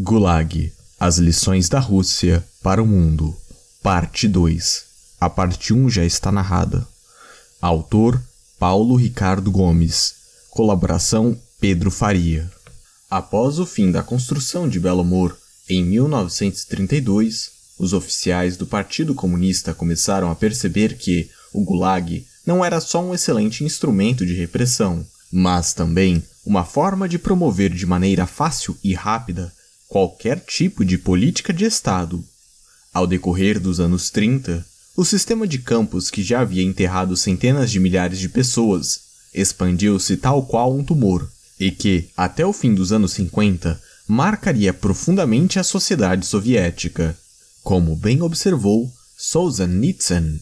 Gulag As lições da Rússia para o mundo, parte 2. A parte 1 já está narrada. Autor Paulo Ricardo Gomes. Colaboração Pedro Faria. Após o fim da construção de Belo Amor em 1932, os oficiais do Partido Comunista começaram a perceber que o Gulag não era só um excelente instrumento de repressão, mas também uma forma de promover de maneira fácil e rápida qualquer tipo de política de Estado. Ao decorrer dos anos 30, o sistema de campos que já havia enterrado centenas de milhares de pessoas expandiu-se tal qual um tumor, e que, até o fim dos anos 50, marcaria profundamente a sociedade soviética. Como bem observou Solzhenitsyn,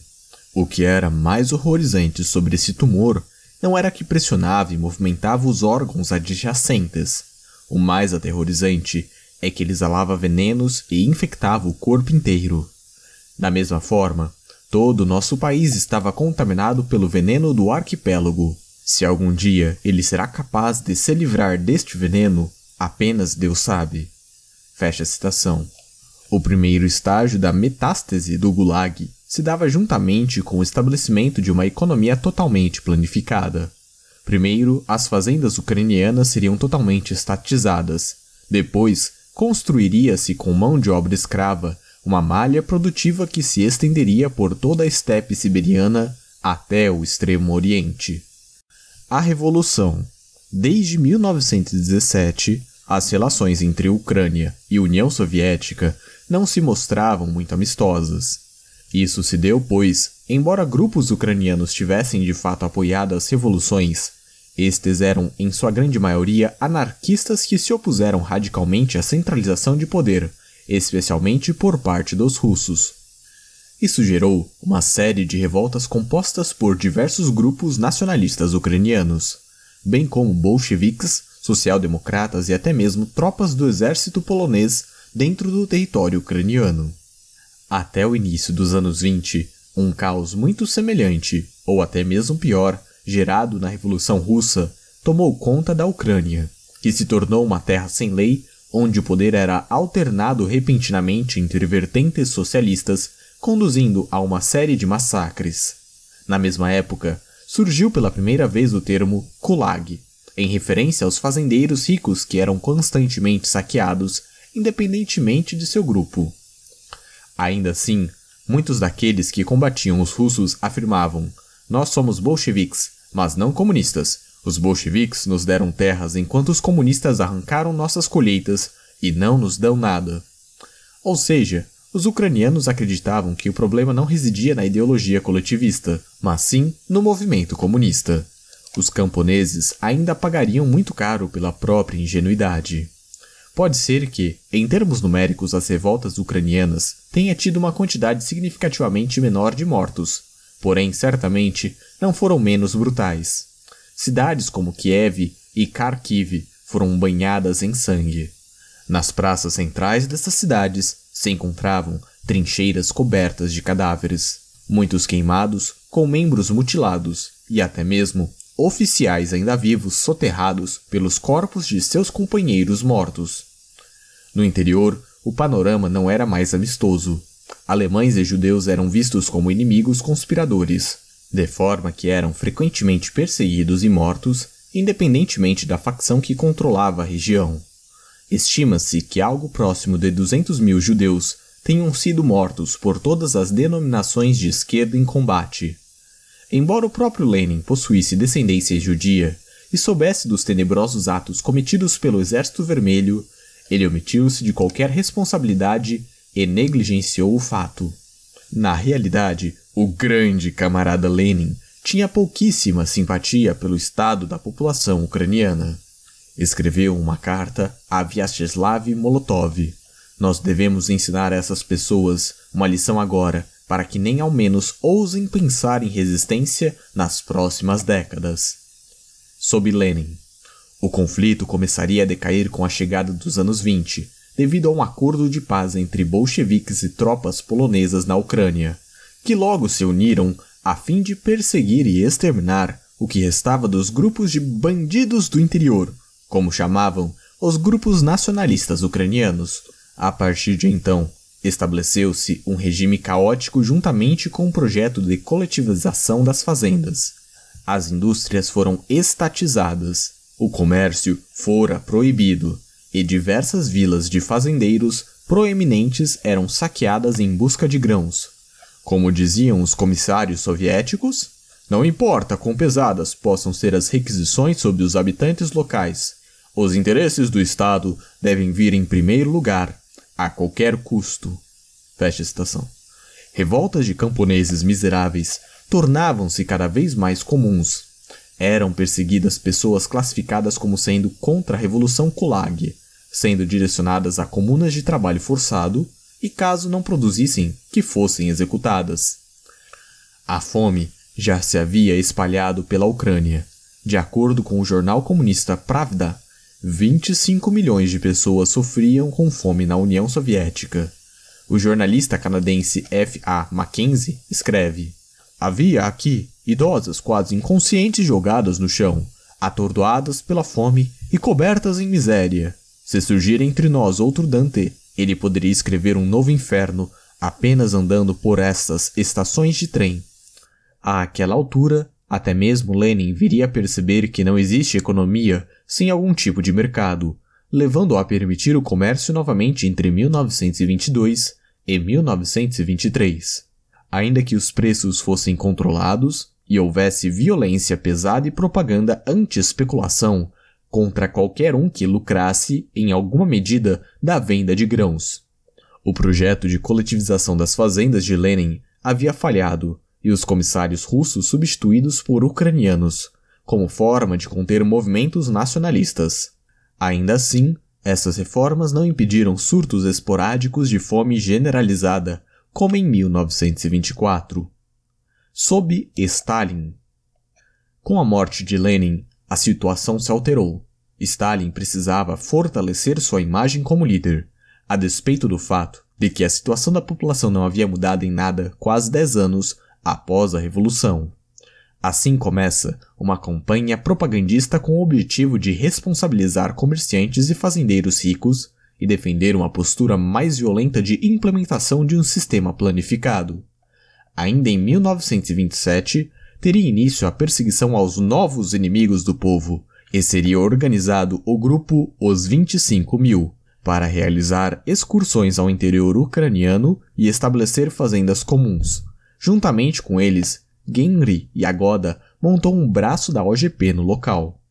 o que era mais horrorizante sobre esse tumor não era que pressionava e movimentava os órgãos adjacentes. O mais aterrorizante é que ele exalava venenos e infectava o corpo inteiro. Da mesma forma, todo o nosso país estava contaminado pelo veneno do arquipélago. Se algum dia ele será capaz de se livrar deste veneno, apenas Deus sabe. Fecha a citação. O primeiro estágio da metástase do Gulag se dava juntamente com o estabelecimento de uma economia totalmente planificada. Primeiro, as fazendas ucranianas seriam totalmente estatizadas. Depois, construiria-se com mão de obra escrava uma malha produtiva que se estenderia por toda a estepe siberiana até o Extremo Oriente. A Revolução. Desde 1917, as relações entre Ucrânia e União Soviética não se mostravam muito amistosas. Isso se deu, pois, embora grupos ucranianos tivessem de fato apoiado as revoluções, estes eram, em sua grande maioria, anarquistas que se opuseram radicalmente à centralização de poder, especialmente por parte dos russos. Isso gerou uma série de revoltas compostas por diversos grupos nacionalistas ucranianos, bem como bolcheviques, social-democratas e até mesmo tropas do exército polonês dentro do território ucraniano. Até o início dos anos 20, um caos muito semelhante, ou até mesmo pior, gerado na Revolução Russa, tomou conta da Ucrânia, que se tornou uma terra sem lei, onde o poder era alternado repentinamente entre vertentes socialistas, conduzindo a uma série de massacres. Na mesma época, surgiu pela primeira vez o termo Kulag, em referência aos fazendeiros ricos que eram constantemente saqueados, independentemente de seu grupo. Ainda assim, muitos daqueles que combatiam os russos afirmavam: Nós somos bolcheviques, mas não comunistas. Os bolcheviques nos deram terras enquanto os comunistas arrancaram nossas colheitas e não nos dão nada. Ou seja, os ucranianos acreditavam que o problema não residia na ideologia coletivista, mas sim no movimento comunista. Os camponeses ainda pagariam muito caro pela própria ingenuidade. Pode ser que, em termos numéricos, as revoltas ucranianas tenha tido uma quantidade significativamente menor de mortos, porém certamente não foram menos brutais. Cidades como Kiev e Kharkiv foram banhadas em sangue. Nas praças centrais dessas cidades se encontravam trincheiras cobertas de cadáveres, muitos queimados, com membros mutilados e até mesmo oficiais ainda vivos soterrados pelos corpos de seus companheiros mortos. No interior, o panorama não era mais amistoso. Alemães e judeus eram vistos como inimigos conspiradores, de forma que eram frequentemente perseguidos e mortos, independentemente da facção que controlava a região. Estima-se que algo próximo de 200 mil judeus tenham sido mortos por todas as denominações de esquerda em combate. Embora o próprio Lenin possuísse descendência judia e soubesse dos tenebrosos atos cometidos pelo Exército Vermelho, ele omitiu-se de qualquer responsabilidade e negligenciou o fato. Na realidade, o grande camarada Lenin tinha pouquíssima simpatia pelo estado da população ucraniana. Escreveu uma carta a Vyacheslav Molotov. Nós devemos ensinar a essas pessoas uma lição agora, para que nem ao menos ousem pensar em resistência nas próximas décadas. Sob Lenin, o conflito começaria a decair com a chegada dos anos 20, devido a um acordo de paz entre bolcheviques e tropas polonesas na Ucrânia, que logo se uniram a fim de perseguir e exterminar o que restava dos grupos de bandidos do interior, como chamavam os grupos nacionalistas ucranianos. A partir de então, estabeleceu-se um regime caótico juntamente com o um projeto de coletivização das fazendas. As indústrias foram estatizadas, o comércio fora proibido, e diversas vilas de fazendeiros proeminentes eram saqueadas em busca de grãos. Como diziam os comissários soviéticos, não importa quão pesadas possam ser as requisições sobre os habitantes locais, os interesses do Estado devem vir em primeiro lugar, a qualquer custo. Fecha citação. Revoltas de camponeses miseráveis tornavam-se cada vez mais comuns eram perseguidas pessoas classificadas como sendo contra a Revolução Kulag, sendo direcionadas a comunas de trabalho forçado e, caso não produzissem, que fossem executadas. A fome já se havia espalhado pela Ucrânia. De acordo com o jornal comunista Pravda, 25 milhões de pessoas sofriam com fome na União Soviética. O jornalista canadense F. A. Mackenzie escreve: Havia aqui Idosas quase inconscientes jogadas no chão, atordoadas pela fome e cobertas em miséria. Se surgir entre nós outro Dante, ele poderia escrever um novo inferno apenas andando por estas estações de trem. Àquela altura, até mesmo Lenin viria a perceber que não existe economia sem algum tipo de mercado, levando-o a permitir o comércio novamente entre 1922 e 1923. Ainda que os preços fossem controlados, e houvesse violência pesada e propaganda anti-especulação contra qualquer um que lucrasse, em alguma medida, da venda de grãos. O projeto de coletivização das fazendas de Lenin havia falhado e os comissários russos substituídos por ucranianos, como forma de conter movimentos nacionalistas. Ainda assim, essas reformas não impediram surtos esporádicos de fome generalizada, como em 1924 sob Stalin. Com a morte de Lenin, a situação se alterou. Stalin precisava fortalecer sua imagem como líder, a despeito do fato de que a situação da população não havia mudado em nada quase 10 anos após a Revolução. Assim começa uma campanha propagandista com o objetivo de responsabilizar comerciantes e fazendeiros ricos e defender uma postura mais violenta de implementação de um sistema planificado ainda em 1927, teria início a perseguição aos novos inimigos do povo, e seria organizado o grupo Os 25 Mil, para realizar excursões ao interior ucraniano e estabelecer fazendas comuns. Juntamente com eles, Genri e Agoda montou um braço da OGP no local.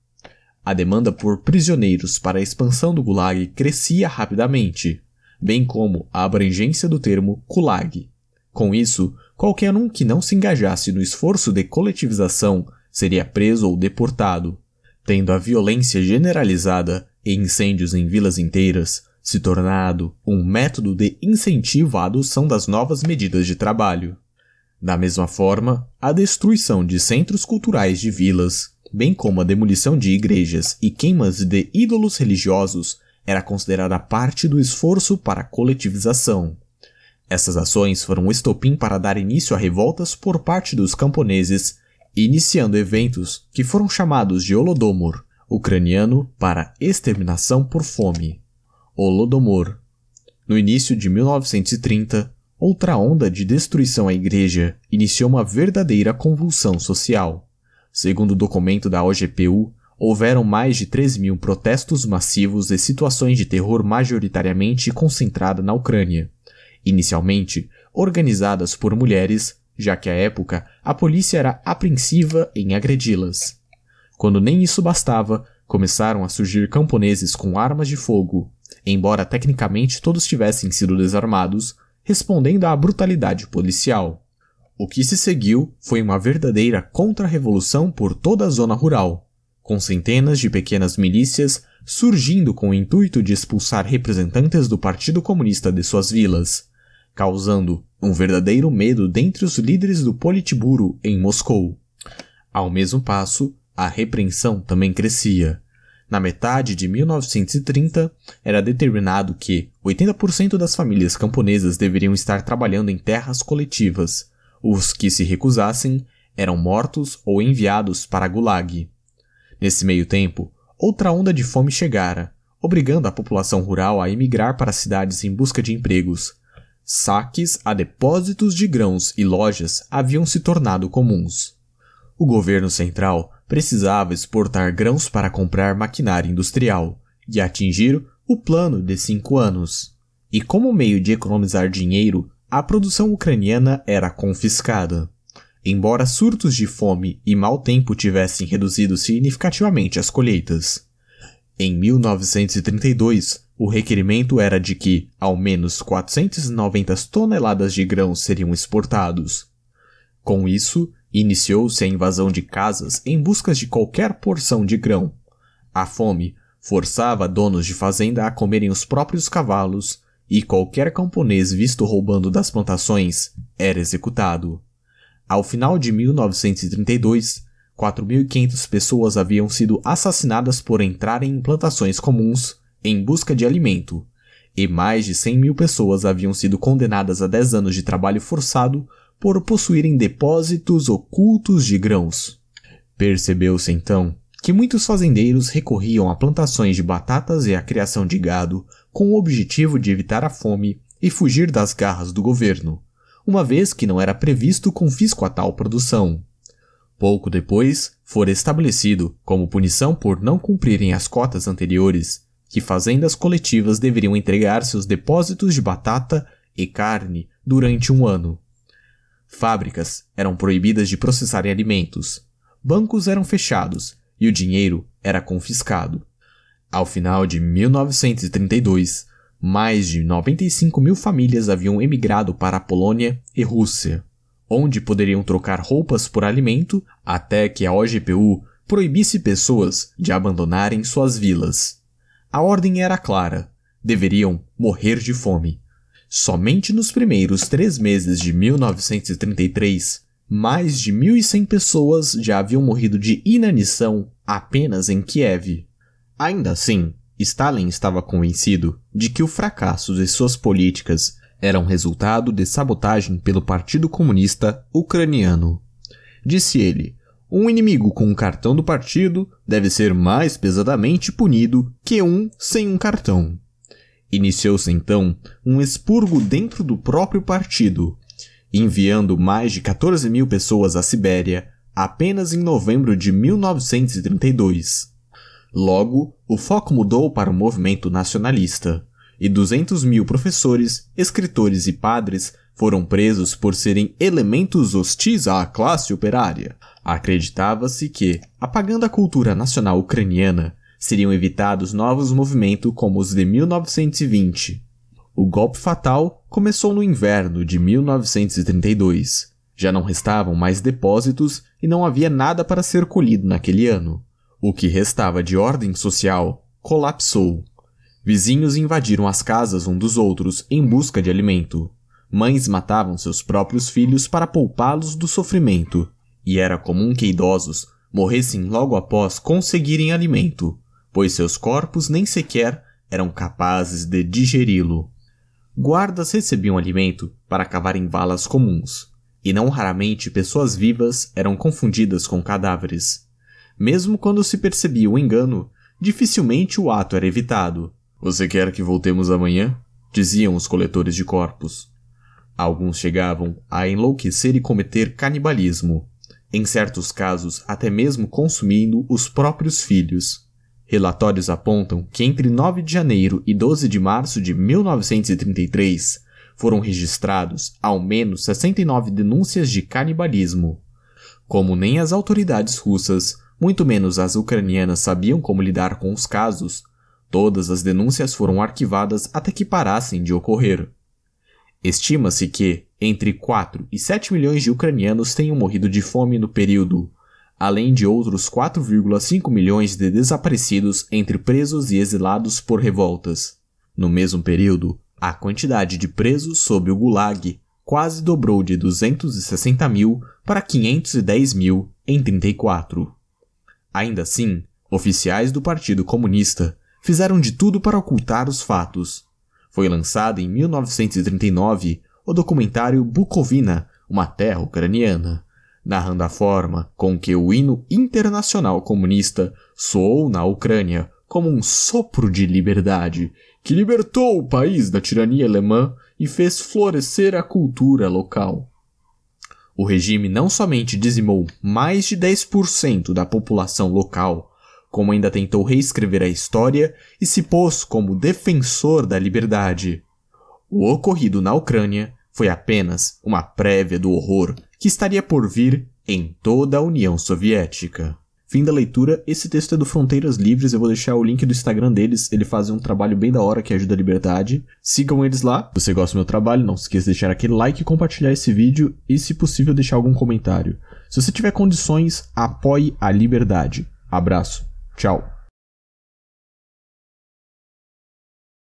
A demanda por prisioneiros para a expansão do Gulag crescia rapidamente, bem como a abrangência do termo Gulag, com isso, qualquer um que não se engajasse no esforço de coletivização seria preso ou deportado, tendo a violência generalizada e incêndios em vilas inteiras se tornado um método de incentivo à adoção das novas medidas de trabalho. Da mesma forma, a destruição de centros culturais de vilas, bem como a demolição de igrejas e queimas de ídolos religiosos, era considerada parte do esforço para a coletivização. Essas ações foram o estopim para dar início a revoltas por parte dos camponeses, iniciando eventos que foram chamados de Holodomor, ucraniano para exterminação por fome. Holodomor. No início de 1930, outra onda de destruição à igreja iniciou uma verdadeira convulsão social. Segundo o documento da OGPU, houveram mais de 3 mil protestos massivos e situações de terror majoritariamente concentrada na Ucrânia inicialmente organizadas por mulheres, já que à época a polícia era apreensiva em agredi-las. Quando nem isso bastava, começaram a surgir camponeses com armas de fogo, embora tecnicamente todos tivessem sido desarmados, respondendo à brutalidade policial. O que se seguiu foi uma verdadeira contra-revolução por toda a zona rural, com centenas de pequenas milícias surgindo com o intuito de expulsar representantes do Partido Comunista de suas vilas, causando um verdadeiro medo dentre os líderes do Politburo em Moscou. Ao mesmo passo, a repreensão também crescia. Na metade de 1930, era determinado que 80% das famílias camponesas deveriam estar trabalhando em terras coletivas. Os que se recusassem eram mortos ou enviados para Gulag. Nesse meio tempo, outra onda de fome chegara, obrigando a população rural a emigrar para cidades em busca de empregos. Saques a depósitos de grãos e lojas haviam se tornado comuns. O governo central precisava exportar grãos para comprar maquinário industrial e atingir o plano de cinco anos. E como meio de economizar dinheiro, a produção ucraniana era confiscada. Embora surtos de fome e mau tempo tivessem reduzido significativamente as colheitas. Em 1932, o requerimento era de que ao menos 490 toneladas de grãos seriam exportados. Com isso, iniciou-se a invasão de casas em busca de qualquer porção de grão. A fome forçava donos de fazenda a comerem os próprios cavalos, e qualquer camponês visto roubando das plantações era executado. Ao final de 1932, 4.500 pessoas haviam sido assassinadas por entrarem em plantações comuns em busca de alimento, e mais de 100 mil pessoas haviam sido condenadas a 10 anos de trabalho forçado por possuírem depósitos ocultos de grãos. Percebeu-se então que muitos fazendeiros recorriam a plantações de batatas e à criação de gado com o objetivo de evitar a fome e fugir das garras do governo, uma vez que não era previsto confisco a tal produção. Pouco depois, fora estabelecido, como punição por não cumprirem as cotas anteriores, que fazendas coletivas deveriam entregar seus depósitos de batata e carne durante um ano. Fábricas eram proibidas de processarem alimentos, bancos eram fechados e o dinheiro era confiscado. Ao final de 1932, mais de 95 mil famílias haviam emigrado para a Polônia e Rússia, onde poderiam trocar roupas por alimento até que a OGPU proibisse pessoas de abandonarem suas vilas. A ordem era clara: deveriam morrer de fome. Somente nos primeiros três meses de 1933, mais de 1.100 pessoas já haviam morrido de inanição apenas em Kiev. Ainda assim, Stalin estava convencido de que o fracasso de suas políticas era um resultado de sabotagem pelo Partido Comunista Ucraniano. Disse ele: um inimigo com um cartão do partido deve ser mais pesadamente punido que um sem um cartão. Iniciou-se então um expurgo dentro do próprio partido, enviando mais de 14 mil pessoas à Sibéria apenas em novembro de 1932. Logo, o foco mudou para o movimento nacionalista e 200 mil professores, escritores e padres foram presos por serem elementos hostis à classe operária. Acreditava-se que, apagando a cultura nacional ucraniana, seriam evitados novos movimentos como os de 1920. O golpe fatal começou no inverno de 1932. Já não restavam mais depósitos e não havia nada para ser colhido naquele ano. O que restava de ordem social colapsou. Vizinhos invadiram as casas um dos outros em busca de alimento. Mães matavam seus próprios filhos para poupá-los do sofrimento. E era comum que idosos morressem logo após conseguirem alimento, pois seus corpos nem sequer eram capazes de digeri-lo. Guardas recebiam alimento para cavar em valas comuns, e não raramente pessoas vivas eram confundidas com cadáveres. Mesmo quando se percebia o engano, dificilmente o ato era evitado, você quer que voltemos amanhã? diziam os coletores de corpos. Alguns chegavam a enlouquecer e cometer canibalismo, em certos casos até mesmo consumindo os próprios filhos. Relatórios apontam que entre 9 de janeiro e 12 de março de 1933 foram registrados ao menos 69 denúncias de canibalismo. Como nem as autoridades russas, muito menos as ucranianas sabiam como lidar com os casos, Todas as denúncias foram arquivadas até que parassem de ocorrer. Estima-se que entre 4 e 7 milhões de ucranianos tenham morrido de fome no período, além de outros 4,5 milhões de desaparecidos entre presos e exilados por revoltas. No mesmo período, a quantidade de presos sob o Gulag quase dobrou de 260 mil para 510 mil em 34. Ainda assim, oficiais do Partido Comunista fizeram de tudo para ocultar os fatos. Foi lançado em 1939 o documentário Bukovina, uma terra ucraniana, narrando a forma com que o hino internacional comunista soou na Ucrânia como um sopro de liberdade que libertou o país da tirania alemã e fez florescer a cultura local. O regime não somente dizimou mais de 10% da população local, como ainda tentou reescrever a história e se pôs como defensor da liberdade. O ocorrido na Ucrânia foi apenas uma prévia do horror que estaria por vir em toda a União Soviética. Fim da leitura, esse texto é do Fronteiras Livres, eu vou deixar o link do Instagram deles, ele faz um trabalho bem da hora que é ajuda a liberdade. Sigam eles lá. Se você gosta do meu trabalho, não se esqueça de deixar aquele like, compartilhar esse vídeo e, se possível, deixar algum comentário. Se você tiver condições, apoie a liberdade. Abraço. Ciao.